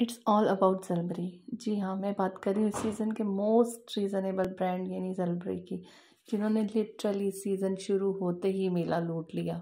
it's all about जलबरी जी हाँ मैं बात कर रही हूँ इस सीज़न के मोस्ट रीज़नेबल ब्रांड यानी जलबरी की जिन्होंने लिटरली सीज़न शुरू होते ही मेला लूट लिया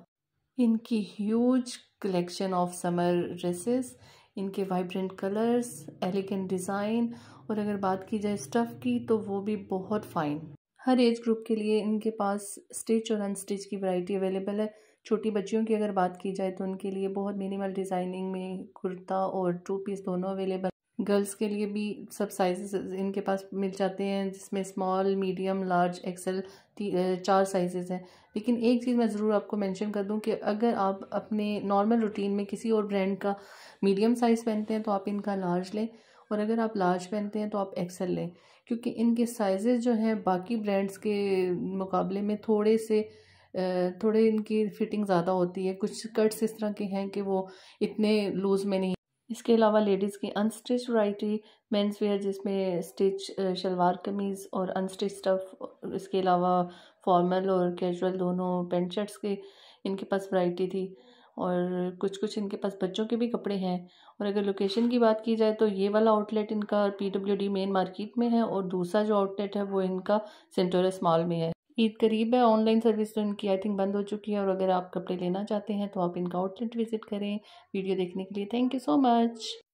इनकी huge collection of summer dresses इनके वाइब्रेंट कलर्स एलिगेंट डिज़ाइन और अगर बात की जाए स्टफ़ की तो वो भी बहुत फ़ाइन हर एज ग्रुप के लिए इनके पास स्टिच और अनस्टिच की वैरायटी अवेलेबल है छोटी बच्चियों की अगर बात की जाए तो उनके लिए बहुत मिनिमल डिज़ाइनिंग में कुर्ता और टू पीस दोनों अवेलेबल गर्ल्स के लिए भी सब साइजेस इनके पास मिल जाते हैं जिसमें स्मॉल मीडियम लार्ज एक्सेल चार साइजेस हैं लेकिन एक चीज़ मैं ज़रूर आपको मेंशन कर दूं कि अगर आप अपने नॉर्मल रूटीन में किसी और ब्रांड का मीडियम साइज़ पहनते हैं तो आप इनका लार्ज लें और अगर आप लार्ज पहनते हैं तो आप एक्सेल लें क्योंकि इनके साइज़ जो हैं बाकी ब्रांड्स के मुकाबले में थोड़े से थोड़े इनकी फिटिंग ज़्यादा होती है कुछ कट्स इस तरह के हैं कि वो इतने लूज़ में नहीं इसके अलावा लेडीज़ की अनस्टिच वाइटी मेंस वेयर जिसमें स्टिच शलवार कमीज़ और अनस्टिच स्टफ इसके अलावा फॉर्मल और कैजुअल दोनों पेंट शर्ट्स के इनके पास वाइटी थी और कुछ कुछ इनके पास बच्चों के भी कपड़े हैं और अगर लोकेशन की बात की जाए तो ये वाला आउटलेट इनका P W D main market में है और दूसरा जो आउटलेट है वो इनका सेंटोरस मॉल में है ईद करीब है ऑनलाइन सर्विस तो इनकी आई थिंक बंद हो चुकी है और अगर आप कपड़े लेना चाहते हैं तो आप इनका आउटलेट विज़िट करें वीडियो देखने के लिए थैंक यू सो मच